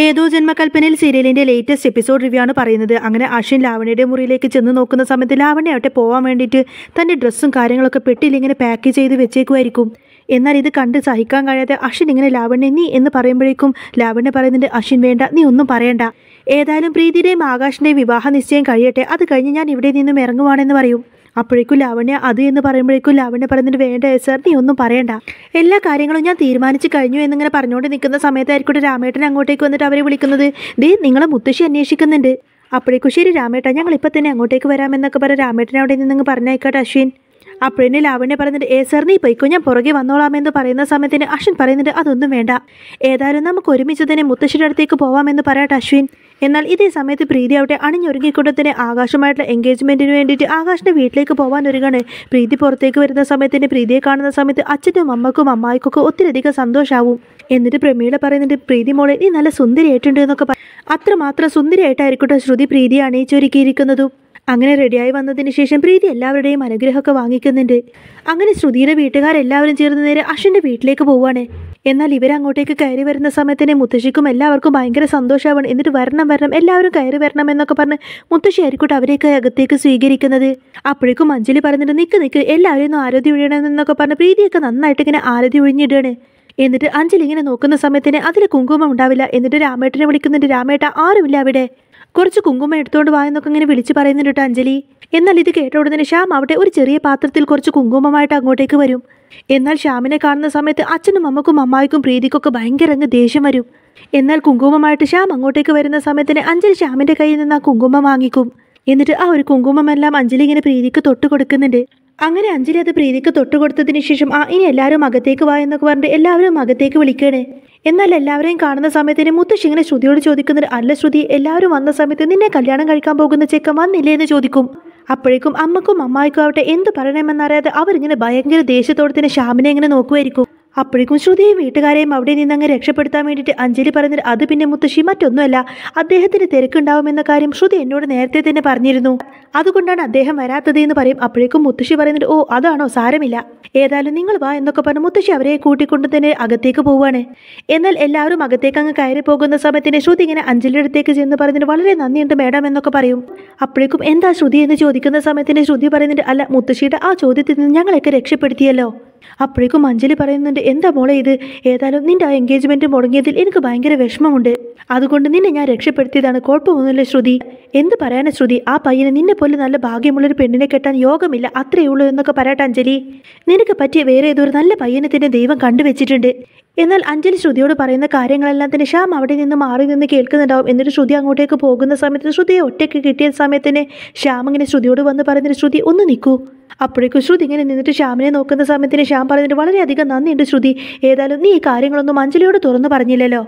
ഏതോ ജന്മകൽപ്പനയിൽ സീരിയലിന്റെ latest episode review ആണ് പറയുന്നത് അങ്ങനെ അശ്വിൻ ലാവണിയുടെ മുറിയിലേക്ക് ചെന്ന് നോക്കുന്ന സമയത്ത് ലാവണ്യ അവിടെ പോകാൻ വേണ്ടിയിട്ട് തൻ്റെ ഡ്രസ്സും കാര്യങ്ങളൊക്കെ പെട്ടിയിൽ ഇങ്ങനെ പാക്ക് ചെയ്ത് വെച്ചേക്കുമായിരിക്കും എന്നാൽ ഇത് കണ്ട് സഹിക്കാൻ കഴിയാതെ അശ്വിൻ ഇങ്ങനെ ലാവണ്യ നീ എന്ന് പറയുമ്പോഴേക്കും ലാവണ്യ പറയുന്നുണ്ട് അശ്വിൻ വേണ്ട നീ ഒന്നും പറയണ്ട ഏതായാലും പ്രീതിയുടെയും ആകാശിൻ്റെയും വിവാഹ നിശ്ചയം കഴിയട്ടെ അത് കഴിഞ്ഞ് ഞാൻ ഇവിടെ നിന്നും ഇറങ്ങുവാണെന്ന് പറയും അപ്പോഴേക്കും ലാവണ്യ അത് എന്ന് പറയുമ്പോഴേക്കും ലാവണ്യ പറയുന്നുണ്ട് വേണ്ട സർ നീ ഒന്നും പറയണ്ട എല്ലാ കാര്യങ്ങളും ഞാൻ തീരുമാനിച്ചു കഴിഞ്ഞു എന്നിങ്ങനെ പറഞ്ഞുകൊണ്ട് നിൽക്കുന്ന സമയത്തായിരിക്കട്ടെ രാമേട്ടൻ അങ്ങോട്ടേക്ക് വന്നിട്ട് അവരെ വിളിക്കുന്നത് ദേ നിങ്ങളെ മുത്തശ്ശി അന്വേഷിക്കുന്നുണ്ട് അപ്പോഴേക്കും ശരി രാമേട്ട ഞങ്ങൾ ഇപ്പം തന്നെ അങ്ങോട്ടേക്ക് വരാമെന്നൊക്കെ പറയാം രാമേട്ടൻ അവിടെ നിങ്ങൾ പറഞ്ഞേക്കാട്ടെ അശ്വിൻ ആ പെണ്ണിൽ ലാവണ്യ പറഞ്ഞിട്ട് ഏ സാർ നീ പൊയ്ക്കോ ഞാൻ പുറകെ വന്നോളാമെന്ന് പറയുന്ന സമയത്തിന് അശ്വിൻ പറയുന്നുണ്ട് അതൊന്നും വേണ്ട ഏതായാലും നമുക്ക് ഒരുമിച്ച് തന്നെ മുത്തശ്ശിയുടെ അടുത്തേക്ക് പോവാമെന്ന് പറയട്ടെ അശ്വിൻ എന്നാൽ ഇതേ സമയത്ത് പ്രീതി ആവട്ടെ അണിഞ്ഞൊരുങ്ങിക്കൊണ്ട് തന്നെ ആകാശമായിട്ടുള്ള എൻഗേജ്മെൻറ്റിന് വേണ്ടിയിട്ട് ആകാശിൻ്റെ വീട്ടിലേക്ക് പോകാൻ ഒരുങ്ങാണ് പ്രീതി പുറത്തേക്ക് വരുന്ന സമയത്തിന് പ്രീതിയെ കാണുന്ന സമയത്ത് അച്ഛനും അമ്മക്കും അമ്മായിക്കൊക്കെ ഒത്തിരിയധികം സന്തോഷമാവും എന്നിട്ട് പ്രമീള പറയുന്നുണ്ട് പ്രീതി മോളെ നീ നല്ല സുന്ദരിയായിട്ടുണ്ട് എന്നൊക്കെ അത്രമാത്രം സുന്ദരിയായിട്ടായിരിക്കട്ടെ ശ്രുതി പ്രീതി അണിയിച്ചൊരുക്കിയിരിക്കുന്നതും അങ്ങനെ റെഡിയായി വന്നതിന് ശേഷം പ്രീതി എല്ലാവരുടെയും അനുഗ്രഹമൊക്കെ വാങ്ങിക്കുന്നുണ്ട് അങ്ങനെ ശ്രുതിയുടെ വീട്ടുകാരെല്ലാവരും ചേർന്ന് നേരെ അശ്വിൻ്റെ വീട്ടിലേക്ക് പോവുകയാണ് എന്നാൽ ഇവരങ്ങോട്ടേക്ക് കയറി വരുന്ന സമയത്തിന് മുത്തശ്ശിക്കും എല്ലാവർക്കും ഭയങ്കര സന്തോഷമാവണം എന്നിട്ട് വരണം വരണം എല്ലാവരും കയറി വരണം എന്നൊക്കെ പറഞ്ഞ് മുത്തശ്ശി ആയിരിക്കട്ടെ അവരെയൊക്കെ അകത്തേക്ക് സ്വീകരിക്കുന്നത് അപ്പോഴേക്കും അഞ്ജലി പറഞ്ഞിട്ട് നിൽക്ക് നിൽക്ക് എല്ലാവരും ഒന്ന് ആരതി ഒഴിയണമെന്നൊക്കെ പറഞ്ഞ് പ്രീതിയൊക്കെ നന്നായിട്ട് ഇങ്ങനെ ആരതി ഒഴിഞ്ഞിടുകയാണ് എന്നിട്ട് അഞ്ജലി ഇങ്ങനെ നോക്കുന്ന സമയത്തിന് അതിൽ കുങ്കുമം ഉണ്ടാവില്ല എന്നിട്ട് രാമേട്ടനെ വിളിക്കുന്നുണ്ട് രാമേട്ട ആരുമില്ല അവിടെ കുറച്ച് കുങ്കുമം എടുത്തുകൊണ്ട് വായെന്നൊക്കെ ഇങ്ങനെ വിളിച്ചു പറയുന്നുണ്ട് കേട്ടോ അഞ്ജലി എന്നാൽ ഇത് കേട്ട ഉടനെ ശ്യാം അവിടെ ഒരു ചെറിയ പാത്രത്തിൽ കുറച്ച് കുങ്കുമമായിട്ട് അങ്ങോട്ടേക്ക് വരും എന്നാൽ ശ്യാമിനെ കാണുന്ന സമയത്ത് അച്ഛനും അമ്മക്കും അമ്മായിക്കും പ്രീതിക്കൊക്കെ ഭയങ്കര അങ്ങ് ദേഷ്യം വരും എന്നാൽ കുങ്കുമമായിട്ട് ശ്യാം അങ്ങോട്ടേക്ക് വരുന്ന സമയത്തിന് അഞ്ജലി ശ്യാമിന്റെ കയ്യിൽ നിന്ന് ആ കുങ്കുമം വാങ്ങിക്കും എന്നിട്ട് ആ ഒരു കുങ്കുമമെല്ലാം അഞ്ജലി ഇങ്ങനെ പ്രീതിക്ക് തൊട്ട് കൊടുക്കുന്നുണ്ട് അങ്ങനെ അഞ്ജലി അത് പ്രീതിക്ക് തൊട്ട് കൊടുത്തതിന് ശേഷം ആ ഇനി എല്ലാവരും അകത്തേക്ക് വായെന്നൊക്കെ പറഞ്ഞിട്ട് എല്ലാവരും അകത്തേക്ക് വിളിക്കണേ എന്നാൽ എല്ലാവരെയും കാണുന്ന സമയത്തിന് മുത്തശ്ശി ഇങ്ങനെ ശ്രുതിയോട് ചോദിക്കുന്നത് അല്ല ശ്രുതി എല്ലാവരും വന്ന സമയത്ത് നിന്നെ കല്യാണം കഴിക്കാൻ പോകുന്ന ചെക്കൻ വന്നില്ലേ എന്ന് ചോദിക്കും അപ്പോഴേക്കും അമ്മക്കും അമ്മായിക്കും ആവട്ടെ എന്ത് പറയണമെന്നറിയാതെ അവരിങ്ങനെ ഭയങ്കര ദേഷ്യത്തോടെ തന്നെ ശ്യാമിനെ ഇങ്ങനെ നോക്കുമായിരിക്കും അപ്പോഴേക്കും ശ്രുതിയെ വീട്ടുകാരെയും അവിടെ നിന്ന് അങ്ങ് രക്ഷപ്പെടുത്താൻ വേണ്ടിയിട്ട് അഞ്ജലി പറഞ്ഞിട്ട് അത് പിന്നെ മുത്തശ്ശി മറ്റൊന്നുമല്ല അദ്ദേഹത്തിന് തിരക്കുണ്ടാവുമെന്ന കാര്യം ശ്രുതി എന്നോട് നേരത്തെ തന്നെ പറഞ്ഞിരുന്നു അതുകൊണ്ടാണ് അദ്ദേഹം വരാത്തത് എന്ന് പറയും അപ്പോഴേക്കും മുത്തശ്ശി പറയുന്നുണ്ട് ഓ അതാണോ സാരമില്ല ഏതായാലും നിങ്ങൾ വാ എന്നൊക്കെ പറഞ്ഞ് മുത്തശ്ശി അവരെ കൂട്ടിക്കൊണ്ട് തന്നെ അകത്തേക്ക് പോവുകയാണ് എന്നാൽ എല്ലാവരും അകത്തേക്ക് അങ്ങ് കയറി പോകുന്ന സമയത്തിന് ശ്രുതി ഇങ്ങനെ അഞ്ജലിയുടെ അടുത്തേക്ക് ചെന്ന് പറഞ്ഞിട്ട് വളരെ നന്ദിയുണ്ട് മേഡം എന്നൊക്കെ പറയും അപ്പോഴേക്കും എന്താ ശ്രുതി എന്ന് ചോദിക്കുന്ന സമയത്തിന് ശ്രുതി പറയുന്നുണ്ട് അല്ല മുത്തശ്ശിയുടെ ആ ചോദ്യത്തിൽ നിന്ന് ഞങ്ങളെയൊക്കെ രക്ഷപ്പെടുത്തിയല്ലോ അപ്പോഴേക്കും അഞ്ജലി പറയുന്നുണ്ട് എന്താ മോളെ ഇത് ഏതായാലും നിന്റെ ആ എൻഗേജ്മെന്റ് മുടങ്ങിയതിൽ എനിക്ക് ഭയങ്കര വിഷമമുണ്ട് അതുകൊണ്ട് നിന്നെ ഞാൻ രക്ഷപ്പെടുത്തിയതാണ് കുഴപ്പമൊന്നുമില്ല ശ്രുതി എന്ത് പറയാനാ ശ്രുതി ആ പയ്യനെ നിന്നെ പോലെ നല്ല ഭാഗ്യമുള്ളൊരു പെണ്ണിനെ കെട്ടാൻ യോഗമില്ല അത്രയേ ഉള്ളൂ എന്നൊക്കെ പറയട്ടെ അഞ്ജലി നിനക്ക് പറ്റിയ വേറെ ഏതൊരു നല്ല പയ്യനെ തന്നെ ദൈവം കണ്ടുവച്ചിട്ടുണ്ട് എന്നാൽ അഞ്ജലി ശ്രുതിയോട് പറയുന്ന കാര്യങ്ങളെല്ലാം തന്നെ ശ്യാം അവിടെ നിന്ന് മാറി നിന്ന് കേൾക്കുന്നുണ്ടാവും എന്നിട്ട് ശ്രുതി അങ്ങോട്ടേക്ക് പോകുന്ന സമയത്ത് ശ്രുതിയെ ഒറ്റയ്ക്ക് കിട്ടിയ സമയത്തിന് ശ്യാം ഇങ്ങനെ ശ്രുതിയോട് വന്ന് പറയുന്നൊരു ശ്രുതി ഒന്ന് നിൽക്കൂ അപ്പോഴേക്കും ശ്രുതി ഇങ്ങനെ നിന്നിട്ട് ശ്യാമിനെ നോക്കുന്ന സമയത്തിന് ശ്യാം പറഞ്ഞിട്ട് വളരെയധികം നന്ദിയുണ്ട് ശ്രുതി ഏതായാലും നീ ഈ കാര്യങ്ങളൊന്നും അഞ്ജലിയോട് തുറന്നു പറഞ്ഞില്ലല്ലോ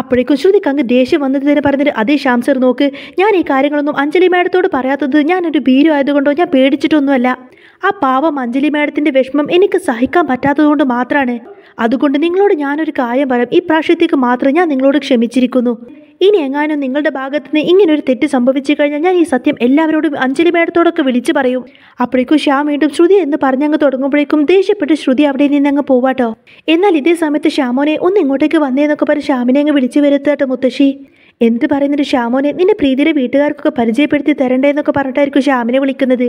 അപ്പോഴേക്കും ശ്രുതി അങ്ങ് ദേഷ്യം വന്നതിന് പറഞ്ഞിട്ട് അതേ ശ്യാം സർ നോക്ക് ഞാൻ ഈ കാര്യങ്ങളൊന്നും അഞ്ജലി മാഡത്തോട് പറയാത്തത് ഞാനൊരു ഭീരു ആയതുകൊണ്ടോ ഞാൻ പേടിച്ചിട്ടൊന്നുമല്ല ആ പാവം അഞ്ജലി മാഡത്തിൻ്റെ വിഷമം എനിക്ക് സഹിക്കാൻ പറ്റാത്തതുകൊണ്ട് മാത്രമാണ് അതുകൊണ്ട് നിങ്ങളോട് ഞാനൊരു കാര്യം പറയാം ഈ പ്രാവശ്യത്തേക്ക് മാത്രം ഞാൻ നിങ്ങളോട് ക്ഷമിച്ചിരിക്കുന്നു ഇനി എങ്ങാനും നിങ്ങളുടെ ഭാഗത്ത് നിന്ന് ഇങ്ങനൊരു തെറ്റ് സംഭവിച്ചു കഴിഞ്ഞാൽ ഞാൻ ഈ സത്യം എല്ലാവരോടും അഞ്ജലി മേടത്തോടൊക്കെ വിളിച്ചു പറയും അപ്പോഴേക്കും ശ്യാം വീണ്ടും ശ്രുതി എന്ന് പറഞ്ഞങ്ങ് തുടങ്ങുമ്പോഴേക്കും ദേഷ്യപ്പെട്ട് ശ്രുതി അവിടെ നിന്ന് അങ്ങ് പോവാട്ടോ എന്നാൽ ഇതേ സമയത്ത് ശ്യാമോനെ ഒന്ന് ഇങ്ങോട്ടേക്ക് വന്നേന്നൊക്കെ പറഞ്ഞ് ശ്യാമിനെ അങ്ങ് വിളിച്ചു വരുത്താട്ടോ മുത്തശ്ശി എന്ത് പറയുന്നൊരു ശ്യാമോനെ നിന്റെ പ്രീതിയുടെ വീട്ടുകാർക്കൊക്കെ പരിചയപ്പെടുത്തി തരണ്ടേന്നൊക്കെ പറഞ്ഞിട്ടായിരിക്കും ശ്യാമിനെ വിളിക്കുന്നത്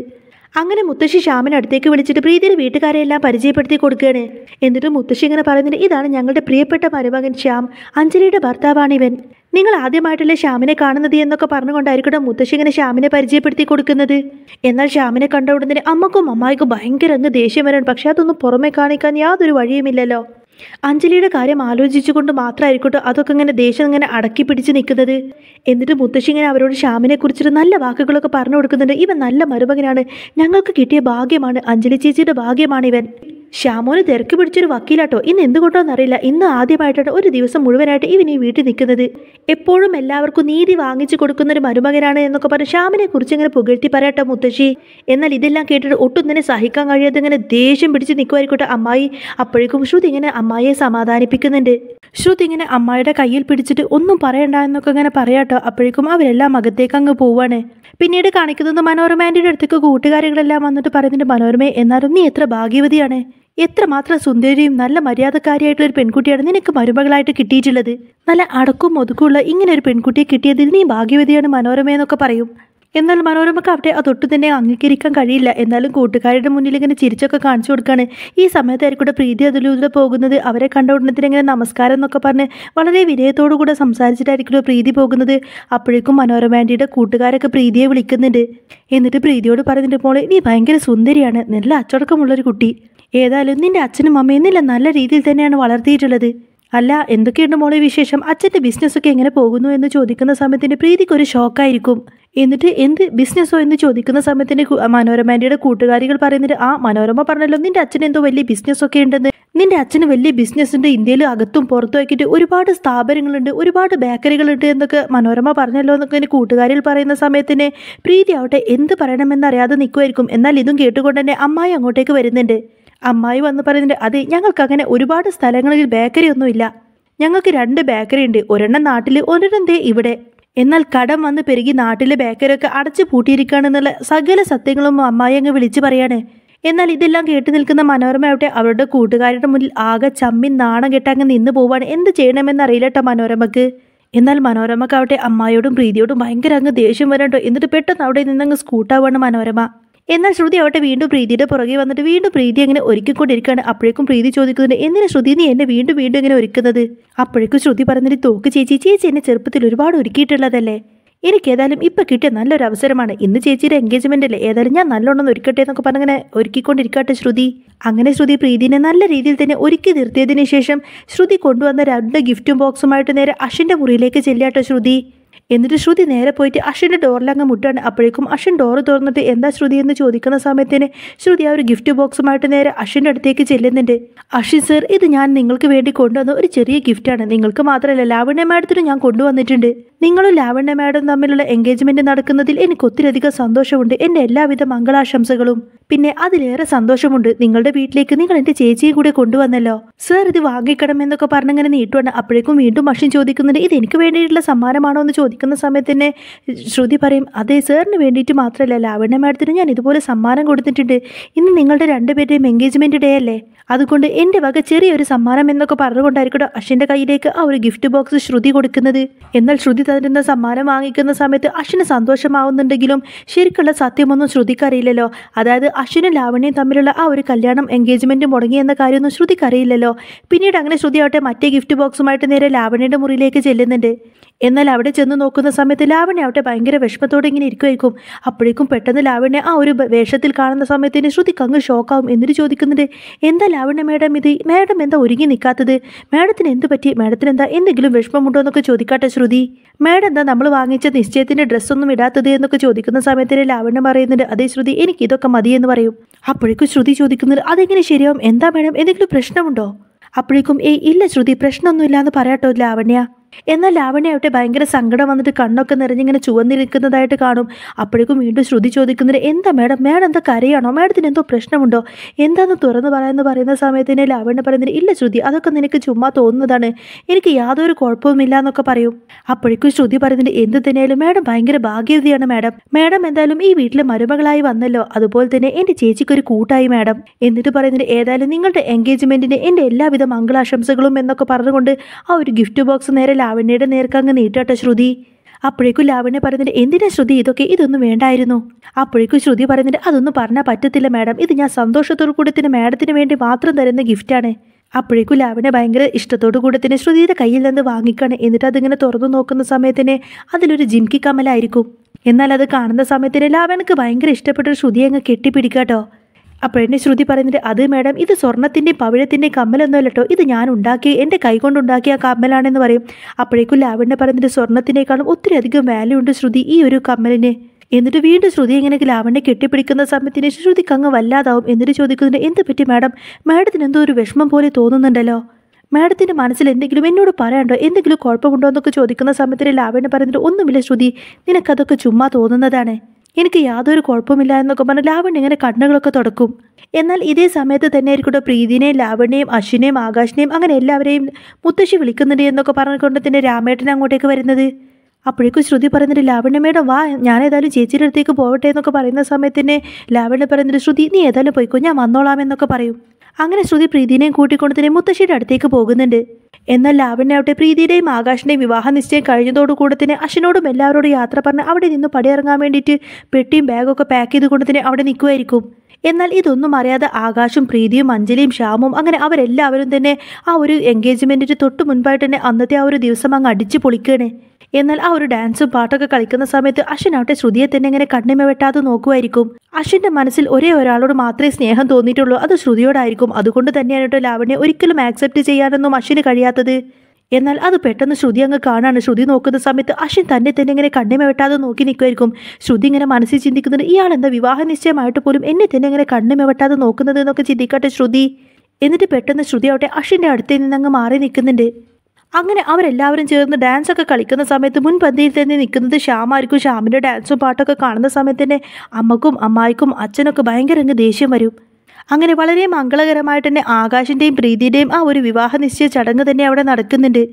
അങ്ങനെ മുത്തശ്ശി ശ്യാമിനെ അടുത്തേക്ക് വിളിച്ചിട്ട് പ്രീതിയുടെ വീട്ടുകാരെ എല്ലാം പരിചയപ്പെടുത്തി കൊടുക്കുകയാണ് എന്നിട്ട് മുത്തശ്ശി ഇങ്ങനെ പറയുന്നത് ഇതാണ് ഞങ്ങളുടെ പ്രിയപ്പെട്ട മരുമകൻ ശ്യാം അഞ്ജലിയുടെ ഭർത്താവാണ് ഇവൻ നിങ്ങൾ ആദ്യമായിട്ടല്ലേ ശ്യാമിനെ കാണുന്നത് എന്നൊക്കെ പറഞ്ഞുകൊണ്ടായിരിക്കണം മുത്തശ്ശി ഇങ്ങനെ ശ്യാമിനെ പരിചയപ്പെടുത്തി കൊടുക്കുന്നത് എന്നാൽ ശ്യാമിനെ കണ്ട ഉടനെ അമ്മക്കും അമ്മായിക്കും ഭയങ്കര അങ്ങ് ദേഷ്യം വരാൻ പക്ഷെ അതൊന്നും പുറമെ കാണിക്കാൻ യാതൊരു വഴിയുമില്ലല്ലോ അഞ്ജലിയുടെ കാര്യം ആലോചിച്ചുകൊണ്ട് മാത്രമായിരിക്കട്ടെ അതൊക്കെ ഇങ്ങനെ ദേഷ്യം ഇങ്ങനെ അടക്കി പിടിച്ച് നിൽക്കുന്നത് എന്നിട്ട് മുത്തശ്ശി ഇങ്ങനെ അവരോട് ശ്യാമിനെ കുറിച്ചിട്ട് നല്ല വാക്കുകളൊക്കെ പറഞ്ഞു കൊടുക്കുന്നുണ്ട് ഇവൻ നല്ല മരുമകനാണ് ഞങ്ങൾക്ക് കിട്ടിയ ഭാഗ്യമാണ് അഞ്ജലി ചേച്ചിയുടെ ഭാഗ്യമാണ് ഇവൻ ശ്യാമോന് തിരക്ക് പിടിച്ചൊരു വക്കീലാട്ടോ ഇന്ന് അറിയില്ല ഇന്ന് ആദ്യമായിട്ടാണ് ഒരു ദിവസം മുഴുവനായിട്ട് ഇവൻ ഈ വീട്ടിൽ നിൽക്കുന്നത് എപ്പോഴും എല്ലാവർക്കും നീതി വാങ്ങിച്ചു കൊടുക്കുന്ന ഒരു മരുമകനാണ് എന്നൊക്കെ പറഞ്ഞ് ശ്യാമിനെ കുറിച്ച് ഇങ്ങനെ പുകഴ്ത്തി പറയട്ടെ മുത്തശ്ശി എന്നാൽ ഇതെല്ലാം കേട്ടിട്ട് ഒട്ടും തന്നെ സഹിക്കാൻ കഴിയാതെ ഇങ്ങനെ ദേഷ്യം പിടിച്ച് നിൽക്കുമായിരിക്കട്ടെ അമ്മായി അപ്പോഴേക്കും ശ്രുതി ഇങ്ങനെ അമ്മായിയെ സമാധാനിപ്പിക്കുന്നുണ്ട് ശ്രുതി ഇങ്ങനെ അമ്മായിയുടെ കയ്യിൽ പിടിച്ചിട്ട് ഒന്നും പറയണ്ട എന്നൊക്കെ ഇങ്ങനെ പറയാട്ടോ അപ്പോഴേക്കും അവരെല്ലാം അകത്തേക്ക് അങ്ങ് പോവാണ് പിന്നീട് കാണിക്കുന്നത് മനോരമ ആൻറ്റിയുടെ അടുത്തേക്ക് കൂട്ടുകാരികളെല്ലാം വന്നിട്ട് പറയുന്നുണ്ട് മനോരമേ എന്നാലും നീ എത്ര ഭാഗ്യവതിയാണ് എത്രമാത്രം സുന്ദരിയും നല്ല മര്യാദക്കാരിയായിട്ടുള്ള ഒരു പെൺകുട്ടിയാണ് നിനക്ക് മരുമകളായിട്ട് കിട്ടിയിട്ടുള്ളത് നല്ല അടക്കും ഒതുക്കുമുള്ള ഇങ്ങനെ ഒരു പെൺകുട്ടിയെ കിട്ടിയതിൽ നീ ഭാഗ്യവതിയാണ് മനോരമയെന്നൊക്കെ പറയും എന്നാൽ മനോരമക്ക് അവിടെ അതൊട്ട് തന്നെ അംഗീകരിക്കാൻ കഴിയില്ല എന്നാലും കൂട്ടുകാരുടെ മുന്നിൽ ഇങ്ങനെ ചിരിച്ചൊക്കെ കാണിച്ചു കൊടുക്കാണ് ഈ സമയത്തായിരിക്കൂടെ പ്രീതി അതിലൂടെ പോകുന്നത് അവരെ കണ്ട ഉടനത്തിന് ഇങ്ങനെ നമസ്കാരം എന്നൊക്കെ പറഞ്ഞ് വളരെ വിനയത്തോടു കൂടെ സംസാരിച്ചിട്ടായിരിക്കും പ്രീതി പോകുന്നത് അപ്പോഴേക്കും മനോരമ ആൻറ്റിയുടെ കൂട്ടുകാരൊക്കെ പ്രീതിയെ വിളിക്കുന്നുണ്ട് എന്നിട്ട് പ്രീതിയോട് പറയുന്നുണ്ട് മോളെ നീ ഭയങ്കര സുന്ദരിയാണ് നല്ല അച്ചടക്കമുള്ളൊരു കുട്ടി ഏതായാലും നിന്റെ അച്ഛനും അമ്മയും നില നല്ല രീതിയിൽ തന്നെയാണ് വളർത്തിയിട്ടുള്ളത് അല്ല എന്തൊക്കെയുണ്ട് മോളെ വിശേഷം അച്ഛൻ്റെ ബിസിനസ്സൊക്കെ എങ്ങനെ പോകുന്നു എന്ന് ചോദിക്കുന്ന സമയത്തിൻ്റെ പ്രീതിക്ക് ഒരു ഷോക്കായിരിക്കും എന്നിട്ട് എന്ത് ബിസിനസ്സോ എന്ന് ചോദിക്കുന്ന സമയത്തിൻ്റെ മനോരമാൻ്റെയുടെ കൂട്ടുകാരികൾ പറയുന്നത് ആ മനോരമ പറഞ്ഞല്ലോ നിന്റെ അച്ഛൻ എന്തോ വലിയ ബിസിനസ്സൊക്കെ ഉണ്ടെന്ന് നിന്റെ അച്ഛന് വലിയ ഉണ്ട് ഇന്ത്യയിൽ അകത്തും പുറത്തുമാക്കിയിട്ട് ഒരുപാട് സ്ഥാപനങ്ങളുണ്ട് ഒരുപാട് ബേക്കറികളുണ്ട് എന്നൊക്കെ മനോരമ പറഞ്ഞല്ലോ എന്നൊക്കെ എൻ്റെ കൂട്ടുകാരിൽ പറയുന്ന സമയത്തിന് പ്രീതി ആവട്ടെ എന്ത് പറയണമെന്നറിയാതെ നിൽക്കുമായിരിക്കും എന്നാൽ ഇതും കേട്ടുകൊണ്ട് തന്നെ അമ്മായി അങ്ങോട്ടേക്ക് വരുന്നുണ്ട് അമ്മായി വന്ന് പറയുന്നുണ്ട് അതെ ഞങ്ങൾക്ക് അങ്ങനെ ഒരുപാട് സ്ഥലങ്ങളിൽ ബേക്കറി ഒന്നുമില്ല ഞങ്ങൾക്ക് രണ്ട് ബേക്കറി ഉണ്ട് ഒരെണ്ണം നാട്ടിൽ ഒരെണ്ണം ദേ ഇവിടെ എന്നാൽ കടം വന്ന് പെരുകി നാട്ടിലെ ബേക്കറിയൊക്കെ അടച്ചു പൂട്ടിയിരിക്കുകയാണെന്നുള്ള സകല സത്യങ്ങളും അമ്മായി അങ്ങ് വിളിച്ചു പറയാണ് എന്നാൽ ഇതെല്ലാം കേട്ടു നിൽക്കുന്ന മനോരമയോട്ടെ അവരുടെ കൂട്ടുകാരുടെ മുന്നിൽ ആകെ ചമ്മി നാണം കെട്ടങ്ങ് നിന്ന് പോവാണ് എന്ത് ചെയ്യണമെന്ന് അറിയില്ലട്ടോ മനോരമക്ക് എന്നാൽ മനോരമക്കാവട്ടെ അമ്മായോടും പ്രീതിയോടും ഭയങ്കര അങ്ങ് ദേഷ്യം വരണ്ടോ എന്നിട്ട് പെട്ടെന്ന് അവിടെ അങ്ങ് സ്കൂട്ടാവാണ് മനോരമ എന്നാൽ ശ്രുതി ആവട്ടെ വീണ്ടും പ്രീതിയുടെ പുറകെ വന്നിട്ട് വീണ്ടും പ്രീതി അങ്ങനെ ഒരുക്കിക്കൊണ്ടിരിക്കുകയാണ് അപ്പോഴേക്കും പ്രീതി ചോദിക്കുന്നത് എന്തിനു ശ്രുതി നീ എന്നെ വീണ്ടും വീണ്ടും ഇങ്ങനെ ഒരുക്കുന്നത് അപ്പോഴേക്കും ശ്രുതി പറഞ്ഞിട്ട് തോക്ക് ചേച്ചി ചേച്ചി എന്നെ ചെറുപ്പത്തിൽ ഒരുപാട് ഒരുക്കിയിട്ടുള്ളതല്ലേ എനിക്ക് ഏതായാലും ഇപ്പം കിട്ടിയ നല്ലൊരു അവസരമാണ് ഇന്ന് ചേച്ചിയുടെ എൻഗേജ്മെൻ്റ് അല്ലേ ഏതായാലും ഞാൻ നല്ലോണം ഒരുക്കട്ടെ എന്നൊക്കെ പറഞ്ഞങ്ങനെ ഒരുക്കിക്കൊണ്ടിരിക്കട്ടെ ശ്രുതി അങ്ങനെ ശ്രുതി പ്രീതിനെ നല്ല രീതിയിൽ തന്നെ ഒരുക്കി നിർത്തിയതിനു ശേഷം ശ്രുതി കൊണ്ടുവന്ന രണ്ട് ഗിഫ്റ്റും ബോക്സുമായിട്ട് നേരെ അഷിൻ്റെ മുറിയിലേക്ക് ചെല്ലാട്ടോ ശ്രുതി എന്നിട്ട് ശ്രുതി നേരെ പോയിട്ട് അശ്വിൻ്റെ ഡോറിലങ്ങ് മുട്ടാണ് അപ്പോഴേക്കും അശ്വിൻ ഡോറ് തുറന്നിട്ട് എന്താ ശ്രുതി എന്ന് ചോദിക്കുന്ന സമയത്തിന് ശ്രുതി ആ ഒരു ഗിഫ്റ്റ് ബോക്സുമായിട്ട് നേരെ അശ്വിൻ്റെ അടുത്തേക്ക് ചെല്ലുന്നുണ്ട് അശ്വിൻ സർ ഇത് ഞാൻ നിങ്ങൾക്ക് വേണ്ടി കൊണ്ടുവന്ന ഒരു ചെറിയ ഗിഫ്റ്റാണ് നിങ്ങൾക്ക് മാത്രമല്ല ലാവണ്യ മാഡത്തിനും ഞാൻ കൊണ്ടുവന്നിട്ടുണ്ട് നിങ്ങളും ലാവണ്യ മാഡം തമ്മിലുള്ള എൻഗേജ്മെൻറ്റ് നടക്കുന്നതിൽ എനിക്ക് ഒത്തിരിയധികം സന്തോഷമുണ്ട് എൻ്റെ എല്ലാവിധ മംഗളാശംസകളും പിന്നെ അതിലേറെ സന്തോഷമുണ്ട് നിങ്ങളുടെ വീട്ടിലേക്ക് നിങ്ങൾ എൻ്റെ ചേച്ചിയും കൂടെ കൊണ്ടുവന്നല്ലോ സർ ഇത് വാങ്ങിക്കണം എന്നൊക്കെ പറഞ്ഞങ്ങനെ നീട്ടുവാണ് അപ്പോഴേക്കും വീണ്ടും അശ്വിൻ ചോദിക്കുന്നുണ്ട് ഇത് എനിക്ക് വേണ്ടിയിട്ടുള്ള സമ്മാനമാണോ എന്ന് ചോദിക്കും നിൽക്കുന്ന സമയത്ത് തന്നെ ശ്രുതി പറയും അതേ സാറിന് വേണ്ടിയിട്ട് മാത്രമല്ല ലാവണ്യ മാഡത്തിന് ഞാൻ ഇതുപോലെ സമ്മാനം കൊടുത്തിട്ടുണ്ട് ഇന്ന് നിങ്ങളുടെ രണ്ടുപേരുടെയും എൻഗേജ്മെൻ്റ് ഡേ അല്ലേ അതുകൊണ്ട് എൻ്റെ വക ചെറിയൊരു സമ്മാനം എന്നൊക്കെ പറഞ്ഞുകൊണ്ടായിരിക്കട്ടോ അശ്വിൻ്റെ കയ്യിലേക്ക് ആ ഒരു ഗിഫ്റ്റ് ബോക്സ് ശ്രുതി കൊടുക്കുന്നത് എന്നാൽ ശ്രുതി തന്നിരുന്ന സമ്മാനം വാങ്ങിക്കുന്ന സമയത്ത് അശ്വിന് സന്തോഷമാവുന്നുണ്ടെങ്കിലും ശരിക്കുള്ള സത്യമൊന്നും ശ്രുതിക്കറിയില്ലല്ലോ അതായത് അശ്വിനും ലാവണ്യയും തമ്മിലുള്ള ആ ഒരു കല്യാണം എൻഗേജ്മെൻറ്റ് മുടങ്ങി എന്ന കാര്യമൊന്നും ശ്രുതിക്കറിയില്ലല്ലോ പിന്നീട് അങ്ങനെ ശ്രുതി ആവട്ടെ മറ്റേ ഗിഫ്റ്റ് ബോക്സുമായിട്ട് നേരെ ലാവണ്യയുടെ മുറിയിലേക്ക് ചെല്ലുന്നുണ്ട് എന്നാൽ അവിടെ ചെന്ന് നോക്കുന്ന സമയത്ത് ലാവണ്യ അവിടെ ഭയങ്കര വിഷമത്തോടെ ഇങ്ങനെ ഇരിക്കുമായിരിക്കും അപ്പോഴേക്കും പെട്ടെന്ന് ലാവണ്യ ആ ഒരു വേഷത്തിൽ കാണുന്ന സമയത്ത് തന്നെ ശ്രുതിക്ക് അങ്ങ് ഷോക്കാവും എന്നിട്ട് ചോദിക്കുന്നുണ്ട് എന്താ ലാവണ്യ മേഡം ഇത് മേഡം എന്താ ഒരുങ്ങി നിൽക്കാത്തത് മേഡത്തിന് എന്ത് പറ്റി മേഡത്തിന് എന്താ എന്തെങ്കിലും വിഷമമുണ്ടോ എന്നൊക്കെ ചോദിക്കാട്ടെ ശ്രുതി മേഡം എന്താ നമ്മൾ വാങ്ങിച്ച നിശ്ചയത്തിൻ്റെ ഡ്രസ്സൊന്നും ഇടാത്തത് എന്നൊക്കെ ചോദിക്കുന്ന സമയത്തിന് ലാവണ്യ പറയുന്നുണ്ട് അതേ ശ്രുതി എനിക്ക് ഇതൊക്കെ മതിയെന്ന് പറയും അപ്പോഴേക്കും ശ്രുതി ചോദിക്കുന്നത് അതെങ്ങനെ ശരിയാവും എന്താ മേഡം എന്തെങ്കിലും പ്രശ്നമുണ്ടോ അപ്പോഴേക്കും ഏയ് ഇല്ല ശ്രുതി പ്രശ്നമൊന്നുമില്ല എന്ന് പറയാട്ടോ ലാവണ്യ എന്നാൽ ലാവണ്യാവട്ടെ ഭയങ്കര സങ്കടം വന്നിട്ട് കണ്ണൊക്കെ നിറഞ്ഞിങ്ങനെ ചുവന്നിരിക്കുന്നതായിട്ട് കാണും അപ്പോഴേക്കും വീണ്ടും ശ്രുതി ചോദിക്കുന്നത് എന്താ മാഡം മാഡം എന്താ കരയാണോ മാഡത്തിന് എന്തോ പ്രശ്നമുണ്ടോ എന്താന്ന് തുറന്ന് പറയാമെന്ന് പറയുന്ന സമയത്തിനെ ലാവണ്യ പറയുന്നത് ഇല്ല ശ്രുതി അതൊക്കെ നിനക്ക് ചുമ്മാ തോന്നുന്നതാണ് എനിക്ക് യാതൊരു ഇല്ല എന്നൊക്കെ പറയും അപ്പോഴേക്കും ശ്രുതി പറയുന്നത് എന്ത് തന്നെയാലും മാഡം ഭയങ്കര ഭാഗ്യവതിയാണ് മാഡം മാഡം എന്തായാലും ഈ വീട്ടിലെ മരുമകളായി വന്നല്ലോ അതുപോലെ തന്നെ എന്റെ ചേച്ചിക്കൊരു കൂട്ടായി മാഡം എന്നിട്ട് പറയുന്നത് ഏതായാലും നിങ്ങളുടെ എൻഗേജ്മെന്റിന്റെ എന്റെ എല്ലാവിധ മംഗളാശംസകളും എന്നൊക്കെ പറഞ്ഞുകൊണ്ട് ആ ഒരു ഗിഫ്റ്റ് ബോക്സ് നേരെ ലാവണ്യയുടെ നേർക്കങ്ങ് നീട്ടാട്ടോ ശ്രുതി അപ്പോഴേക്കും ലാവണ്യ പറയുന്നുണ്ട് എന്തിനാ ശ്രുതി ഇതൊക്കെ ഇതൊന്നും വേണ്ടായിരുന്നു അപ്പോഴേക്കും ശ്രുതി പറയുന്നുണ്ട് അതൊന്നും പറഞ്ഞാൽ പറ്റത്തില്ല മാഡം ഇത് ഞാൻ സന്തോഷത്തോടു കൂടെ തന്നെ മാഡത്തിന് വേണ്ടി മാത്രം തരുന്ന ഗിഫ്റ്റാണ് അപ്പോഴേക്കും ലാവണ്യ ഭയങ്കര ഇഷ്ടത്തോടു കൂടെ തന്നെ ശ്രുതിയുടെ കയ്യിൽ നിന്ന് വാങ്ങിക്കാണ് എന്നിട്ട് അതിങ്ങനെ തുറന്നു നോക്കുന്ന സമയത്തിന് അതിലൊരു ജിംകി കമലായിരിക്കും എന്നാൽ അത് കാണുന്ന സമയത്തിന് ലാവണക്ക് ഭയങ്കര ഇഷ്ടപ്പെട്ട ശ്രുതി അങ്ങ് കെട്ടിപ്പിടിക്കാട്ടോ അപ്പോഴെന്നെ ശ്രുതി പറയുന്നത് അത് മാഡം ഇത് സ്വർണത്തിൻ്റെയും പവിഴത്തിൻ്റെയും കമ്മലൊന്നുമല്ല കേട്ടോ ഇത് ഞാൻ ഉണ്ടാക്കി എൻ്റെ കൈകൊണ്ടുണ്ടാക്കിയ കമ്മലാണെന്ന് പറയും അപ്പോഴേക്കും ലാവണ്യ പറയുന്നത് സ്വർണത്തിനേക്കാളും ഒത്തിരി അധികം വാല്യൂ ഉണ്ട് ശ്രുതി ഈ ഒരു കമ്മലിന് എന്നിട്ട് വീണ്ടും ശ്രുതി എങ്ങനെ ലാവണ്യ കെട്ടിപ്പിടിക്കുന്ന സമയത്തിന് ശ്രുതിക്ക് അങ്ങ് വല്ലാതാവും എന്നിട്ട് ചോദിക്കുന്നുണ്ട് എന്ത് പറ്റി മാഡം മാഡത്തിന് എന്തോ ഒരു വിഷമം പോലെ തോന്നുന്നുണ്ടല്ലോ മാഡത്തിൻ്റെ മനസ്സിൽ എന്തെങ്കിലും എന്നോട് പറയാനുണ്ടോ എന്തെങ്കിലും കുഴപ്പമുണ്ടോ എന്നൊക്കെ ചോദിക്കുന്ന സമയത്തിന് ലാവണ്യ പറയുന്നത് ഒന്നുമില്ല ശ്രുതി നിനക്കതൊക്കെ ചുമ്മാ തോന്നുന്നതാണ് എനിക്ക് യാതൊരു കുഴപ്പമില്ല എന്നൊക്കെ പറഞ്ഞ് ലാവണ്യ ഇങ്ങനെ കണ്ണുകളൊക്കെ തുടക്കും എന്നാൽ ഇതേ സമയത്ത് തന്നെ ആയിരിക്കട്ടെ പ്രീതിനെയും ലാവണ്യയും അശ്വിനെയും ആകാശിനെയും അങ്ങനെ എല്ലാവരെയും മുത്തശ്ശി വിളിക്കുന്നുണ്ട് എന്നൊക്കെ പറഞ്ഞുകൊണ്ട് തന്നെ രാമേട്ടൻ അങ്ങോട്ടേക്ക് വരുന്നത് അപ്പോഴേക്കും ശ്രുതി പറയുന്നുണ്ട് ലാവണ്യ മേഡം വാ ഞാൻ ഏതായാലും ചേച്ചിയുടെ അടുത്തേക്ക് പോവട്ടെ എന്നൊക്കെ പറയുന്ന സമയത്ത് തന്നെ ലാവണ്യ പറയുന്നുണ്ട് ശ്രുതി നീ ഏതായാലും പോയിക്കോ ഞാൻ വന്നോളാം എന്നൊക്കെ പറയും അങ്ങനെ ശ്രുതി പ്രീതിനെയും കൂട്ടിക്കൊണ്ട് തന്നെ മുത്തശ്ശിയുടെ അടുത്തേക്ക് പോകുന്നുണ്ട് എന്നാൽ ലാവണ്യാവട്ടെ പ്രീതിയുടെയും ആകാശിൻ്റെയും വിവാഹ നിശ്ചയം കഴിഞ്ഞതോടുകൂടെ തന്നെ അശ്വനോടും എല്ലാവരോടും യാത്ര പറഞ്ഞ് അവിടെ നിന്ന് പടിയിറങ്ങാൻ വേണ്ടിയിട്ട് പെട്ടിയും ബാഗൊക്കെ പാക്ക് ചെയ്തുകൊണ്ട് തന്നെ അവിടെ നിൽക്കുമായിരിക്കും എന്നാൽ ഇതൊന്നും അറിയാതെ ആകാശും പ്രീതിയും അഞ്ജലിയും ശ്യാമും അങ്ങനെ അവരെല്ലാവരും തന്നെ ആ ഒരു എൻഗേജ്മെൻറ്റിന് തൊട്ട് മുൻപായിട്ട് തന്നെ അന്നത്തെ ആ ഒരു ദിവസം അങ്ങ് അടിച്ചു പൊളിക്കുകയാണ് എന്നാൽ ആ ഒരു ഡാൻസും പാട്ടൊക്കെ കളിക്കുന്ന സമയത്ത് അശ്വിനാവട്ടെ ശ്രുതിയെ തന്നെ ഇങ്ങനെ കണ്ണിമ വെട്ടാതെ നോക്കുമായിരിക്കും അശ്വിന്റെ മനസ്സിൽ ഒരേ ഒരാളോട് മാത്രമേ സ്നേഹം തോന്നിയിട്ടുള്ളൂ അത് ശ്രുതിയോടായിരിക്കും അതുകൊണ്ട് തന്നെയാണ് കേട്ടോ ലാവണ്യ ഒരിക്കലും ആക്സെപ്റ്റ് ചെയ്യാനൊന്നും അശ്വിന് കഴിയാത്തത് എന്നാൽ അത് പെട്ടെന്ന് ശ്രുതി അങ്ങ് കാണാണ് ശ്രുതി നോക്കുന്ന സമയത്ത് അശ്വിൻ തന്നെ തന്നെ ഇങ്ങനെ കണ്ണിമ വെട്ടാതെ നോക്കി നിൽക്കുമായിരിക്കും ശ്രുതി ഇങ്ങനെ മനസ്സിൽ ചിന്തിക്കുന്നത് ഇയാൾ എന്താ വിവാഹ നിശ്ചയമായിട്ട് പോലും എന്നെ തന്നെ ഇങ്ങനെ കണ്ണിമ വെട്ടാതെ നോക്കുന്നത് എന്നൊക്കെ ചിന്തിക്കട്ടെ ശ്രുതി എന്നിട്ട് പെട്ടെന്ന് ശ്രുതി ആവട്ടെ അശ്വിൻ്റെ അടുത്ത് നിന്ന് അങ്ങ് മാറി നിൽക്കുന്നുണ്ട് അങ്ങനെ അവരെല്ലാവരും ചേർന്ന് ഡാൻസ് ഒക്കെ കളിക്കുന്ന സമയത്ത് മുൻപന്തിയിൽ തന്നെ നിൽക്കുന്നത് ശ്യാമായിരിക്കും ശ്യാമിൻ്റെ ഡാൻസും പാട്ടൊക്കെ കാണുന്ന സമയത്ത് തന്നെ അമ്മക്കും അമ്മായിക്കും അച്ഛനൊക്കെ ഭയങ്കര അങ്ങ് ദേഷ്യം വരും അങ്ങനെ വളരെ മംഗളകരമായിട്ട് തന്നെ ആകാശിൻ്റെയും പ്രീതിയുടെയും ആ ഒരു വിവാഹ നിശ്ചയ ചടങ്ങ് തന്നെ അവിടെ നടക്കുന്നുണ്ട്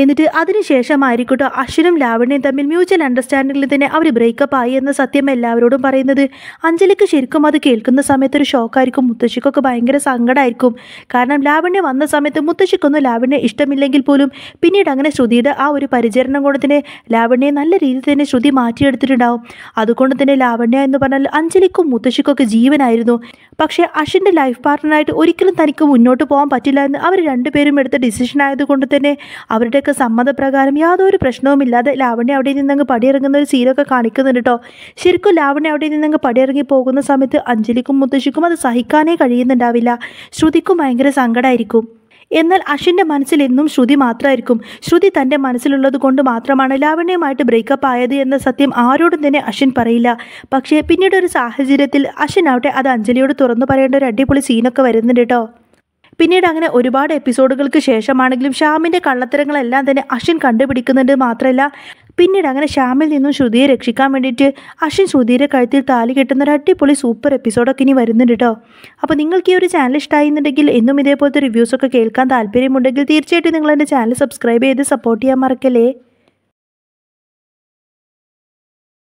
എന്നിട്ട് അതിനുശേഷമായിരിക്കട്ടോ അശ്വനും ലാവണ്യയും തമ്മിൽ മ്യൂച്വൽ അണ്ടർസ്റ്റാൻഡിംഗിൽ തന്നെ അവർ ബ്രേക്കപ്പ് ആയി എന്ന സത്യം എല്ലാവരോടും പറയുന്നത് അഞ്ജലിക്ക് ശരിക്കും അത് കേൾക്കുന്ന സമയത്ത് ഒരു ഷോക്കായിരിക്കും മുത്തശ്ശിക്കൊക്കെ ഭയങ്കര സങ്കടമായിരിക്കും കാരണം ലാവണ്യ വന്ന സമയത്ത് മുത്തശ്ശിക്കൊന്നും ലാവണ്യ ഇഷ്ടമില്ലെങ്കിൽ പോലും പിന്നീട് അങ്ങനെ ശ്രുതിയുടെ ആ ഒരു പരിചരണം കൊണ്ട് തന്നെ ലാവണ്യെ നല്ല രീതിയിൽ തന്നെ ശ്രുതി മാറ്റിയെടുത്തിട്ടുണ്ടാവും അതുകൊണ്ട് തന്നെ ലാവണ്യ എന്ന് പറഞ്ഞാൽ അഞ്ജലിക്കും മുത്തശ്ശിക്കൊക്കെ ജീവനായിരുന്നു പക്ഷേ അഷിൻ്റെ ലൈഫ് പാർട്ട്ണറായിട്ട് ഒരിക്കലും തനിക്ക് മുന്നോട്ട് പോകാൻ പറ്റില്ല എന്ന് അവർ രണ്ടുപേരും എടുത്ത ഡിസിഷൻ ആയതുകൊണ്ട് തന്നെ അവരുടെ ഋഷിയുടെയൊക്കെ സമ്മതപ്രകാരം യാതൊരു പ്രശ്നവുമില്ലാതെ ലാവണ്യ അവിടെ നിന്നങ്ങ് പടിയിറങ്ങുന്ന ഒരു സീനൊക്കെ കാണിക്കുന്നുണ്ട് കേട്ടോ ശരിക്കും ലാവണ്യ അവിടെ നിന്നങ്ങ് പടിയിറങ്ങി പോകുന്ന സമയത്ത് അഞ്ജലിക്കും മുത്തശ്ശിക്കും അത് സഹിക്കാനേ കഴിയുന്നുണ്ടാവില്ല ശ്രുതിക്കും ഭയങ്കര സങ്കടമായിരിക്കും എന്നാൽ അഷിൻ്റെ മനസ്സിൽ എന്നും ശ്രുതി മാത്രമായിരിക്കും ശ്രുതി തൻ്റെ മനസ്സിലുള്ളത് കൊണ്ട് മാത്രമാണ് ലാവണ്യമായിട്ട് ബ്രേക്കപ്പ് ആയത് എന്ന സത്യം ആരോടും തന്നെ അഷിൻ പറയില്ല പക്ഷേ പിന്നീട് ഒരു സാഹചര്യത്തിൽ അഷിൻ ആവട്ടെ അത് അഞ്ജലിയോട് തുറന്നു പറയേണ്ട ഒരു അടിപൊളി സീനൊക്കെ വരുന്നുണ്ട് കേട്ടോ പിന്നീട് അങ്ങനെ ഒരുപാട് എപ്പിസോഡുകൾക്ക് ശേഷമാണെങ്കിലും ശ്യാമിൻ്റെ കള്ളത്തരങ്ങളെല്ലാം തന്നെ അശ്വിൻ കണ്ടുപിടിക്കുന്നുണ്ട് മാത്രമല്ല പിന്നീട് അങ്ങനെ ശ്യാമിൽ നിന്നും ശ്രുതിയെ രക്ഷിക്കാൻ വേണ്ടിയിട്ട് അശ്വിൻ ശ്രുതിയുടെ കഴുത്തിൽ താലി കെട്ടുന്ന ഒരു അടിപൊളി സൂപ്പർ എപ്പിസോഡൊക്കെ ഇനി വരുന്നുണ്ട് കേട്ടോ അപ്പോൾ നിങ്ങൾക്ക് ഈ ഒരു ചാനൽ എന്നുണ്ടെങ്കിൽ എന്നും ഇതേപോലത്തെ റിവ്യൂസൊക്കെ കേൾക്കാൻ താല്പര്യമുണ്ടെങ്കിൽ തീർച്ചയായിട്ടും നിങ്ങൾ എൻ്റെ ചാനൽ സബ്സ്ക്രൈബ് ചെയ്ത് സപ്പോർട്ട് ചെയ്യാൻ മറക്കല്ലേ